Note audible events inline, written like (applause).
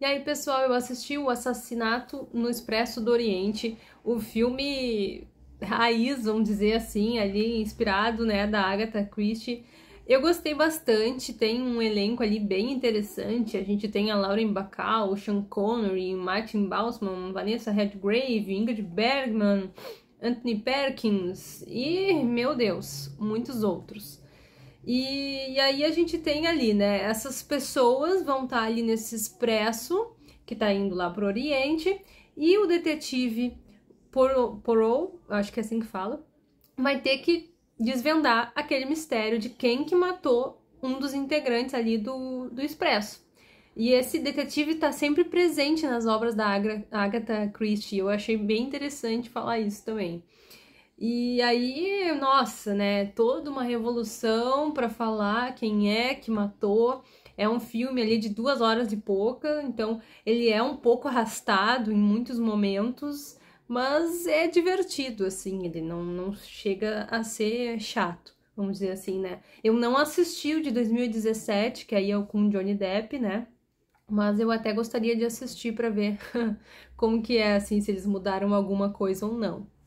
E aí, pessoal, eu assisti O Assassinato no Expresso do Oriente, o filme raiz, vamos dizer assim, ali inspirado, né, da Agatha Christie. Eu gostei bastante, tem um elenco ali bem interessante. A gente tem a Lauren Bacall, o Sean Connery, Martin Balsman, Vanessa Redgrave, Ingrid Bergman, Anthony Perkins e, meu Deus, muitos outros. E, e, aí a gente tem ali, né? Essas pessoas vão estar tá ali nesse expresso que está indo lá para o Oriente e o detetive Porou, acho que é assim que fala, vai ter que desvendar aquele mistério de quem que matou um dos integrantes ali do, do expresso. E esse detetive está sempre presente nas obras da Agatha Christie. Eu achei bem interessante falar isso também. E aí, nossa, né? Toda uma revolução para falar quem é que matou. É um filme ali de duas horas e pouca, então ele é um pouco arrastado em muitos momentos, mas é divertido, assim, ele não, não chega a ser chato, vamos dizer assim, né? Eu não assisti o de 2017, que aí é o com Johnny Depp, né? Mas eu até gostaria de assistir para ver (laughs) como que é, assim, se eles mudaram alguma coisa ou não.